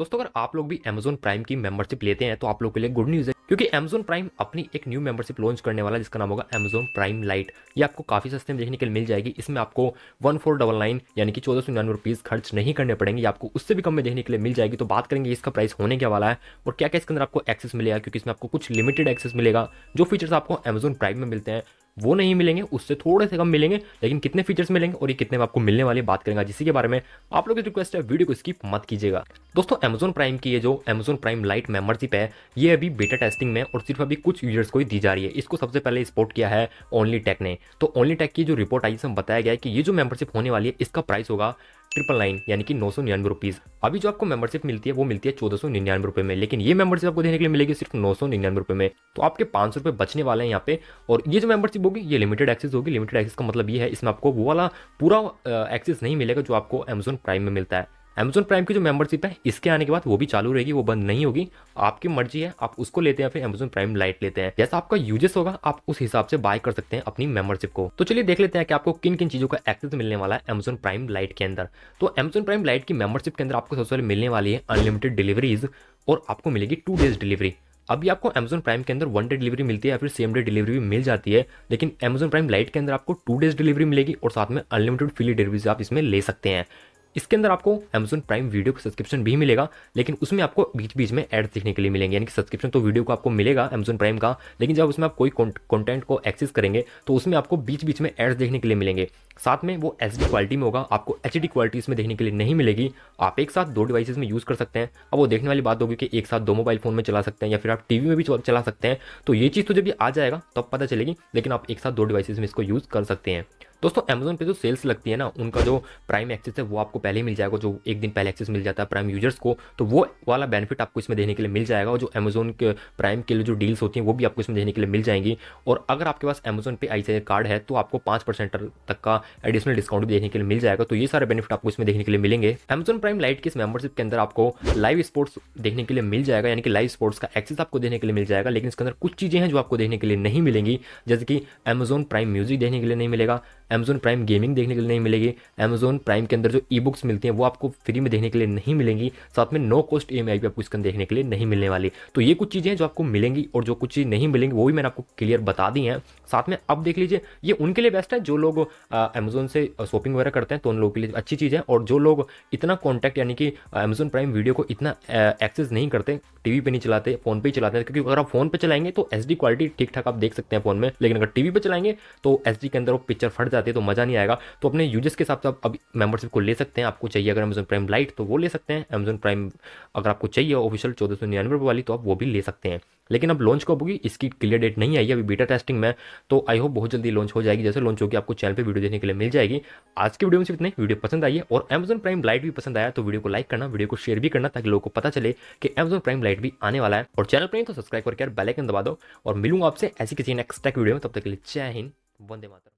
दोस्तों अगर आप लोग भी Amazon प्राइम की मेंबरशिप लेते हैं तो आप लोग के लिए गुड न्यूज़ है क्योंकि अमेजोन प्राइम अपनी एक न्यू मेंबरशिप लॉन्च करने वाला है जिसका नाम होगा Amazon प्राइम लाइट ये आपको काफ़ी सस्ते में देखने के लिए मिल जाएगी इसमें आपको वन फोर डबल नाइन यानी कि चौदह सौ निन्यानवे रुपीज़ खर्च नहीं करने पड़ेंगे आपको उससे भी कम में देखने के लिए मिल जाएगी तो बात करेंगे इसका प्राइस होने के वाला है और क्या क्या इसके अंदर आपको एक्सेस मिलेगा क्योंकि इसमें आपको कुछ लिमिटेड एक्सेस मिलेगा जो फीचर्स आपको अमेजोन प्राइम में मिलते हैं वो नहीं मिलेंगे उससे थोड़े से कम मिलेंगे लेकिन कितने फीचर्स मिलेंगे और ये कितने में आपको मिलने वाली बात करेंगे जिसी के बारे में आप लोग की रिक्वेस्ट तो है वीडियो को स्किप मत कीजिएगा दोस्तों अमेजोन प्राइम की ये जो अमेजोन प्राइम लाइट मेंबरशिप है ये अभी बेटा टेस्टिंग में और सिर्फ अभी कुछ यूजर्स को ही दी जा रही है इसको सबसे पहले स्पोर्ट किया है ओनली टेक ने तो ओनली टेक की जो रिपोर्ट आई इसमें बताया गया है कि ये जो मेंबरशिप होने वाली है इसका प्राइस होगा ट्रिपल नाइन यानी कि नौ सौ निन्यानवे रुपीज़ अभी जो आपको मेंबरशिप मिलती है वो मिलती है चौदह सौ निन्यानवे रुपये में लेकिन ये मेंबरशिप आपको देने के लिए मिलेगी सिर्फ नौ सौ निन्यानवे रुपये में तो आपके पाँच सौ रुपये बचने वाले हैं यहाँ पे और ये जो मेंबरशिप होगी ये लिमिटेड एक्सेस होगी लिमिटेड एक्सेस का मतलब ये है इसमें आपको वो वाला पूरा एक्सेस नहीं मिलेगा जो आपको अमेजोन प्राइम में मिलता है अमेजोन प्राइम की जो मेंबरशिप है इसके आने के बाद वो भी चालू रहेगी वो बंद नहीं होगी आपकी मर्जी है आप उसको लेते हैं फिर अमेजोन प्राइम लाइट लेते हैं जैसा आपका यूजेस होगा आप उस हिसाब से बाय कर सकते हैं अपनी मेंबरशिप को तो चलिए देख लेते हैं कि आपको किन किन चीजों का एक्सेस मिलने वाला है अमेजोन प्राइम लाइट के अंदर तो अमेजोन प्राइम लाइट की मेंबरशिप के अंदर आपको सबसे पहले मिलने वाली है अनलिमिटेड डिलीवरीज और आपको मिलेगी टू डेज डिलीवरी अभी आपको अमेजोन प्राइम के अंदर वन डे डिलीवरी मिलती है या फिर सेम डे डिलीवरी भी मिल जाती है लेकिन अमेजोन प्राइम लाइट के अंदर आपको टू डेज डिलीवरी मिलेगी और साथ में अनलिमिटेड फ्री डिलीवरीज आप इसमें ले सकते हैं इसके अंदर आपको Amazon प्राइम वीडियो का सब्सक्रिप्शन भी मिलेगा लेकिन उसमें आपको बीच बीच में एड्स देखने के लिए मिलेंगे यानी कि सब्सक्रिप्शन तो वीडियो को आपको मिलेगा Amazon प्राइम का लेकिन जब उसमें आप कोई कंटेंट को एक्सेस करेंगे तो उसमें आपको बीच बीच में एड्स देखने के लिए मिलेंगे साथ में वो एच क्वालिटी में होगा आपको एच क्वालिटी इसमें देखने के लिए नहीं मिलेगी आप एक साथ दो डिवाइसेज में यूज़ कर सकते हैं अब वो देखने वाली बात होगी कि एक साथ दो मोबाइल फोन में चला सकते हैं या फिर आप टी में भी चला सकते हैं तो ये चीज़ तो जब भी आ जाएगा तब पता चलेगी लेकिन आप एक साथ दो डिवाइसेज में इसको यूज़ कर सकते हैं दोस्तों अमेजोन पे जो सेल्स लगती है ना उनका जो प्राइम एक्सेस है वो आपको पहले ही मिल जाएगा जो एक दिन पहले एक्सेस मिल जाता है प्राइम यूजर्स को तो वो वाला बेनिफिट आपको इसमें देने के लिए मिल जाएगा और जो अमेजोन के प्राइम के लिए जो डील्स होती हैं वो भी आपको इसमें देने के लिए मिल जाएंगी और अगर आपके पास अमेजोन पे आई कार्ड है तो आपको पाँच परसेंट तक का एडिशनल डिस्काउंट भी देखने के लिए मिल जाएगा तो ये सारे बेनिफिट आपको इसमें देखने के लिए मिलेंगे अमेजोन प्राइम लाइट की इस मेंबरशिप के अंदर आपको लाइव स्पोर्ट्स देखने के लिए मिल जाएगा यानी कि लाइव स्पोर्ट्स का एक्सेस आपको देने के लिए मिल जाएगा लेकिन इसके अंदर कुछ चीज़ें हैं जो आपको देखने के लिए नहीं मिलेंगी जैसे कि अमेजोन प्राइम म्यूजिक देखने के लिए नहीं मिलेगा अमेजोन प्राइम गेमिंग देखने के लिए नहीं मिलेगी अमेजोन प्राइम के अंदर जो ई बुक्स मिलती हैं वो आपको फ्री में देखने के लिए नहीं मिलेंगी साथ में नो कॉस्ट ई भी आपको इसके अंदर देखने के लिए नहीं मिलने वाली तो ये कुछ चीज़ें जो आपको मिलेंगी और जो कुछ चीज़ नहीं मिलेंगी वो भी मैंने आपको क्लियर बता दी हैं साथ में अब देख लीजिए ये उनके लिए बेस्ट है जो लोग अमेजोन से शॉपिंग वगैरह करते हैं तो उन लोगों के लिए अच्छी चीज़ है और जो लोग इतना कॉन्टैक्ट यानी कि अमेजोन प्राइम वीडियो को इतना एक्सेस नहीं करते टीवी पे नहीं चलाते फोन पे ही चलाते हैं क्योंकि अगर आप फोन पे चलाएंगे तो एच क्वालिटी ठीक ठाक आप देख सकते हैं फोन में लेकिन अगर टीवी पे चलाएंगे तो एच के अंदर वो पिक्चर फट जाती जाते है तो मज़ा नहीं आएगा तो अपने यूजर्स के हिसाब से आप अभी मेंबरशिप को ले सकते हैं आपको चाहिए अगर अमेजन प्राइम लाइट तो वो ले सकते हैं अमेजन प्राइम अगर आपको चाहिए ऑफिशियल चौदह सौ निन्यानवे रुपये वाली तो आप वो भी ले सकते हैं लेकिन अब लॉन्च कब होगी इसकी क्लियर डेट नहीं आई है अभी बीटा टेस्टिंग में तो आई होप बहुत जल्दी लॉन्च हो जाएगी जैसे लॉन्च होगी आपको चैनल पर वीडियो देखने के लिए मिल जाएगी आज की वीडियो में सिर्फ इतने वीडियो पसंद आई है और अमेजन प्राइम लाइट भी पसंद आया तो वीडियो को लाइक करना वीडियो को शेयर भी करना ताकि लोगों को पता चले कि अमेजन प्राइम लाइट भी आने वाला है और चैनल पर तो सब्सक्राइब करके बेलाइकन दबा दो और मिलूंगा आपसे ऐसी किसी नेक्स्ट टेक वीडियो में तब तक के लिए जय हिंद वंदे मातरम